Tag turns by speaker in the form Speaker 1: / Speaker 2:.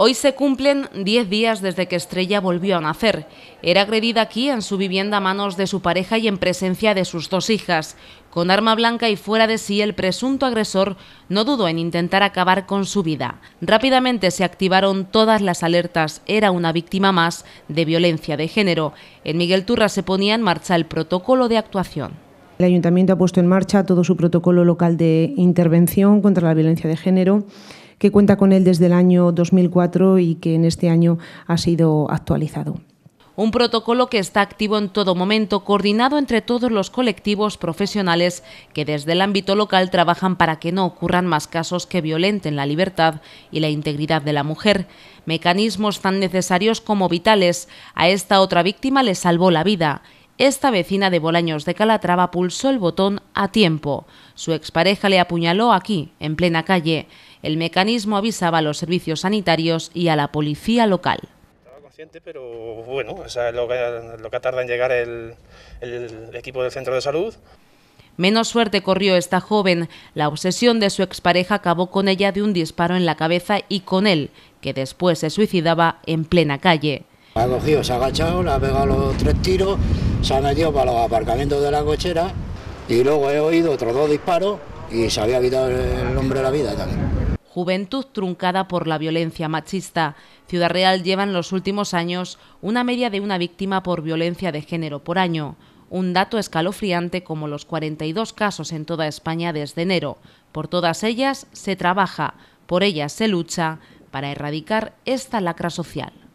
Speaker 1: Hoy se cumplen 10 días desde que Estrella volvió a nacer. Era agredida aquí en su vivienda a manos de su pareja y en presencia de sus dos hijas. Con arma blanca y fuera de sí, el presunto agresor no dudó en intentar acabar con su vida. Rápidamente se activaron todas las alertas. Era una víctima más de violencia de género. En Miguel Turra se ponía en marcha el protocolo de actuación.
Speaker 2: El ayuntamiento ha puesto en marcha todo su protocolo local de intervención contra la violencia de género que cuenta con él desde el año 2004 y que en este año ha sido actualizado.
Speaker 1: Un protocolo que está activo en todo momento, coordinado entre todos los colectivos profesionales que desde el ámbito local trabajan para que no ocurran más casos que violenten la libertad y la integridad de la mujer. Mecanismos tan necesarios como vitales. A esta otra víctima le salvó la vida. Esta vecina de Bolaños de Calatrava pulsó el botón a tiempo. Su expareja le apuñaló aquí, en plena calle. El mecanismo avisaba a los servicios sanitarios y a la policía local.
Speaker 3: Estaba consciente, pero bueno, o lo, que, tarda en llegar el, equipo del centro de salud.
Speaker 1: Menos suerte corrió esta joven. La obsesión de su expareja acabó con ella de un disparo en la cabeza y con él, que después se suicidaba en plena calle.
Speaker 4: La ha cogido, se ha agachado, le ha pegado los tres tiros, se ha metido para los aparcamientos de la cochera y luego he oído otros dos disparos y se había quitado el hombre la vida también
Speaker 1: juventud truncada por la violencia machista. Ciudad Real lleva en los últimos años una media de una víctima por violencia de género por año, un dato escalofriante como los 42 casos en toda España desde enero. Por todas ellas se trabaja, por ellas se lucha para erradicar esta lacra social.